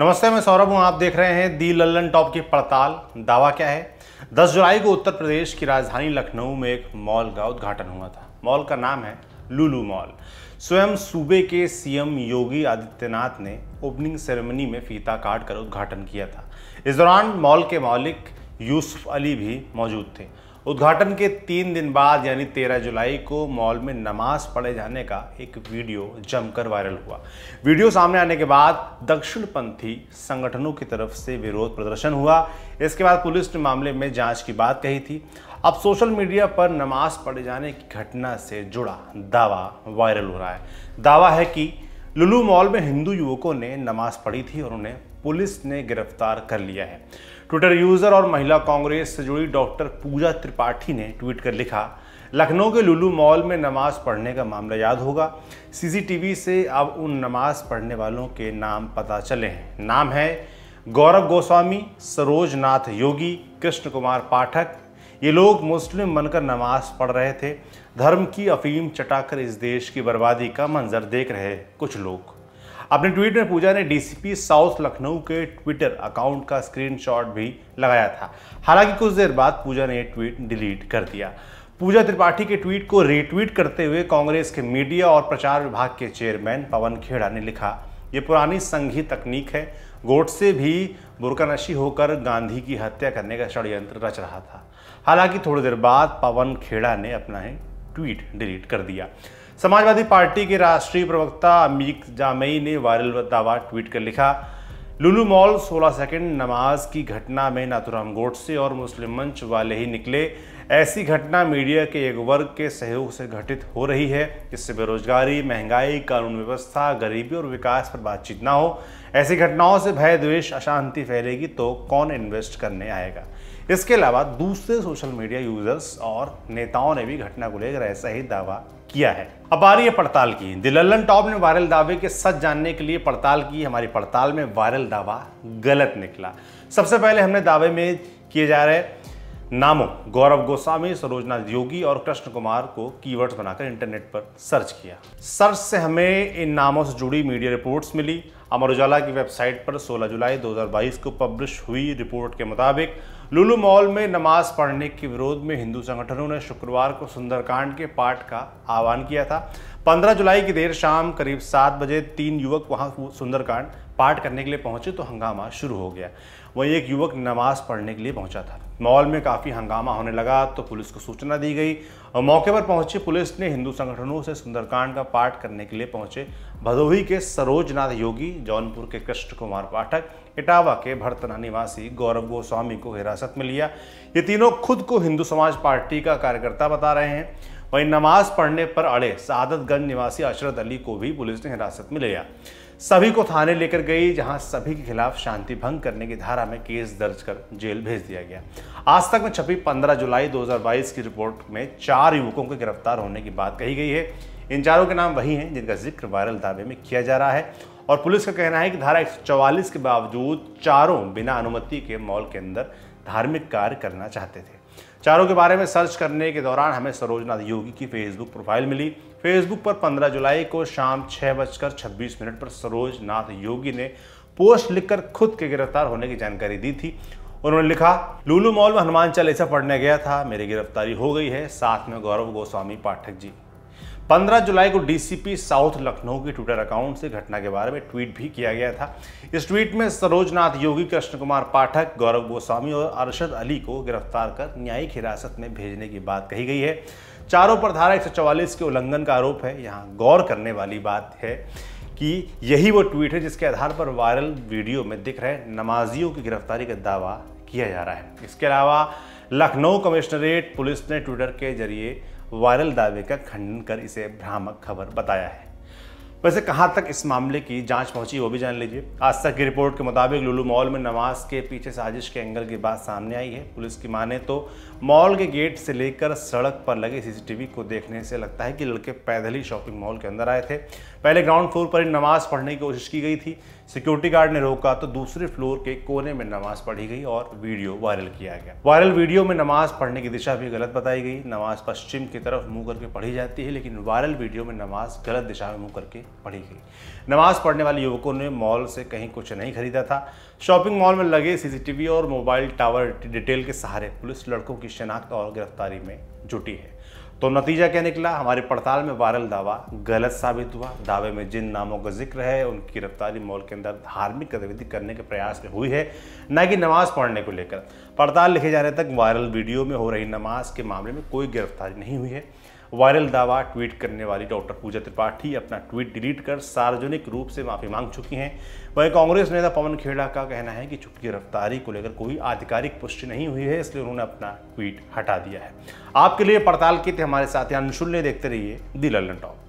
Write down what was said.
नमस्ते मैं सौरभ हूँ आप देख रहे हैं दी लल्लन टॉप की पड़ताल दावा क्या है 10 जुलाई को उत्तर प्रदेश की राजधानी लखनऊ में एक मॉल का उद्घाटन हुआ था मॉल का नाम है लुलू मॉल स्वयं सूबे के सीएम योगी आदित्यनाथ ने ओपनिंग सेरेमनी में फीता काट कर उद्घाटन किया था इस दौरान मॉल के मालिक यूसुफ अली भी मौजूद थे उद्घाटन के तीन दिन बाद यानी 13 जुलाई को मॉल में नमाज पढ़े जाने का एक वीडियो जमकर वायरल हुआ वीडियो सामने आने के बाद दक्षिणपंथी संगठनों की तरफ से विरोध प्रदर्शन हुआ इसके बाद पुलिस ने मामले में जांच की बात कही थी अब सोशल मीडिया पर नमाज पढ़े जाने की घटना से जुड़ा दावा वायरल हो रहा है दावा है कि लुलू मॉल में हिंदू युवकों ने नमाज पढ़ी थी और उन्हें पुलिस ने गिरफ्तार कर लिया है ट्विटर यूजर और महिला कांग्रेस से जुड़ी डॉक्टर पूजा त्रिपाठी ने ट्वीट कर लिखा लखनऊ के लुलू मॉल में नमाज पढ़ने का मामला याद होगा सीसीटीवी से अब उन नमाज पढ़ने वालों के नाम पता चले हैं नाम है गौरव गोस्वामी सरोज नाथ योगी कृष्ण कुमार पाठक ये लोग मुस्लिम बनकर नमाज पढ़ रहे थे धर्म की अफीम चटाकर इस देश की बर्बादी का मंजर देख रहे कुछ लोग अपने ट्वीट में पूजा ने डीसीपी साउथ लखनऊ के ट्विटर अकाउंट का स्क्रीनशॉट भी लगाया था हालांकि कुछ देर बाद पूजा ने ट्वीट डिलीट कर दिया पूजा त्रिपाठी के ट्वीट को रीट्वीट करते हुए कांग्रेस के मीडिया और प्रचार विभाग के चेयरमैन पवन खेड़ा ने लिखा ये पुरानी संघी तकनीक है गोट से भी बुरकानशी होकर गांधी की हत्या करने का षड्यंत्र रच रहा था हालांकि थोड़ी देर बाद पवन खेड़ा ने अपना ही ट्वीट डिलीट कर दिया समाजवादी पार्टी के राष्ट्रीय प्रवक्ता अमीक जामई ने वायरल दावा ट्वीट कर लिखा लुलू मॉल 16 सेकंड नमाज की घटना में नाथुराम गोडसे और मुस्लिम मंच वाले ही निकले ऐसी घटना मीडिया के एक वर्ग के सहयोग से घटित हो रही है जिससे बेरोजगारी महंगाई कानून व्यवस्था गरीबी और विकास पर बातचीत ना हो ऐसी घटनाओं से भय द्वेष अशांति फैलेगी तो कौन इन्वेस्ट करने आएगा इसके अलावा दूसरे सोशल मीडिया यूजर्स और नेताओं ने भी घटना को लेकर ऐसा ही दावा किया है अब आ रही है पड़ताल की दिलल्लन टॉप ने वायरल दावे के सच जानने के लिए पड़ताल की हमारी पड़ताल में वायरल दावा गलत निकला सबसे पहले हमने दावे में किए जा रहे नामों गौरव गोस्वामी सरोजना योगी और कृष्ण कुमार को कीवर्ड्स बनाकर इंटरनेट पर सर्च किया सर्च से हमें इन नामों से जुड़ी मीडिया रिपोर्ट्स मिली अमर उजाला की वेबसाइट पर 16 जुलाई 2022 को पब्लिश हुई रिपोर्ट के मुताबिक लुलू मॉल में नमाज पढ़ने के विरोध में हिंदू संगठनों ने शुक्रवार को सुंदरकांड के पाठ का आह्वान किया था 15 जुलाई की देर शाम करीब सात बजे तीन युवक वहां सुंदरकांड पाठ करने के लिए पहुंचे तो हंगामा शुरू हो गया वहीं एक युवक नमाज पढ़ने के लिए पहुंचा था मॉल में काफ़ी हंगामा होने लगा तो पुलिस को सूचना दी गई और मौके पर पहुंची पुलिस ने हिंदू संगठनों से सुंदरकांड का पाठ करने के लिए पहुंचे भदोही के सरोजनाथ योगी जौनपुर के कृष्ण कुमार पाठक इटावा के भरतना निवासी गौरव गोस्वामी को हिरासत में लिया ये तीनों खुद को हिंदू समाज पार्टी का कार्यकर्ता बता रहे हैं वहीं नमाज पढ़ने पर अड़े सादतगंज निवासी अशरद अली को भी पुलिस ने हिरासत में लिया सभी को थाने लेकर गई जहां सभी के खिलाफ शांति भंग करने की धारा में केस दर्ज कर जेल भेज दिया गया आज तक में छपी 15 जुलाई 2022 की रिपोर्ट में चार युवकों के गिरफ्तार होने की बात कही गई है इन चारों के नाम वही हैं जिनका जिक्र वायरल दावे में किया जा रहा है और पुलिस का कहना है कि धारा एक के बावजूद चारों बिना अनुमति के मॉल के अंदर धार्मिक कार्य करना चाहते थे चारों के बारे में सर्च करने के दौरान हमें सरोजना योगी की फेसबुक प्रोफाइल मिली फेसबुक पर 15 जुलाई को शाम छह बजकर छब्बीस मिनट पर सरोजनाथ योगी ने पोस्ट लिखकर खुद के गिरफ्तार होने की जानकारी दी थी उन्होंने लिखा लूलू मॉल में हनुमान चालीसा पढ़ने गया था मेरी गिरफ्तारी हो गई है साथ में गौरव गोस्वामी पाठक जी 15 जुलाई को डीसीपी साउथ लखनऊ के ट्विटर अकाउंट से घटना के बारे में ट्वीट भी किया गया था इस ट्वीट में सरोजनाथ योगी कृष्ण कुमार पाठक गौरव गोस्वामी और अरशद अली को गिरफ्तार कर न्यायिक हिरासत में भेजने की बात कही गई है चारों पर धारा एक के उल्लंघन का आरोप है यहाँ गौर करने वाली बात है कि यही वो ट्वीट है जिसके आधार पर वायरल वीडियो में दिख रहे नमाजियों की गिरफ्तारी का दावा किया जा रहा है इसके अलावा लखनऊ कमिश्नरेट पुलिस ने ट्विटर के जरिए वायरल दावे का खंडन कर इसे भ्रामक खबर बताया है वैसे कहाँ तक इस मामले की जांच पहुंची वो भी जान लीजिए आज तक की रिपोर्ट के मुताबिक लुलू मॉल में नमाज के पीछे साजिश के एंगल की बात सामने आई है पुलिस की माने तो मॉल के गेट से लेकर सड़क पर लगे सीसीटीवी को देखने से लगता है कि लड़के पैदल ही शॉपिंग मॉल के अंदर आए थे पहले ग्राउंड फ्लोर पर ही नमाज पढ़ने की कोशिश की गई थी सिक्योरिटी गार्ड ने रोका तो दूसरे फ्लोर के कोने में नमाज पढ़ी गई और वीडियो वायरल किया गया वायरल वीडियो में नमाज पढ़ने की दिशा भी गलत बताई गई नमाज पश्चिम की तरफ मुंह करके पढ़ी जाती है लेकिन वायरल वीडियो में नमाज गलत दिशा में मुंह करके पढ़ी गई नमाज पढ़ने वाले युवकों ने मॉल से कहीं कुछ नहीं खरीदा था शॉपिंग मॉल में लगे सीसीटीवी और मोबाइल टावर डिटेल के सहारे पुलिस लड़कों की शनाख्त और गिरफ्तारी में जुटी है तो नतीजा क्या निकला हमारी पड़ताल में वायरल दावा गलत साबित हुआ दावे में जिन नामों का जिक्र है उनकी गिरफ्तारी मॉल के अंदर धार्मिक गतिविधि करने के प्रयास में हुई है न कि नमाज पढ़ने को लेकर पड़ताल लिखे जाने तक वायरल वीडियो में हो रही नमाज के मामले में कोई गिरफ्तारी नहीं हुई है वायरल दावा ट्वीट करने वाली डॉक्टर पूजा त्रिपाठी अपना ट्वीट डिलीट कर सार्वजनिक रूप से माफी मांग चुकी हैं वहीं कांग्रेस नेता पवन खेड़ा का कहना है कि चूंकि गिरफ्तारी को लेकर कोई आधिकारिक पुष्टि नहीं हुई है इसलिए उन्होंने अपना ट्वीट हटा दिया है आपके लिए पड़ताल की थी हमारे साथ अंशुल ने देखते रहिए दी लल्लन टॉप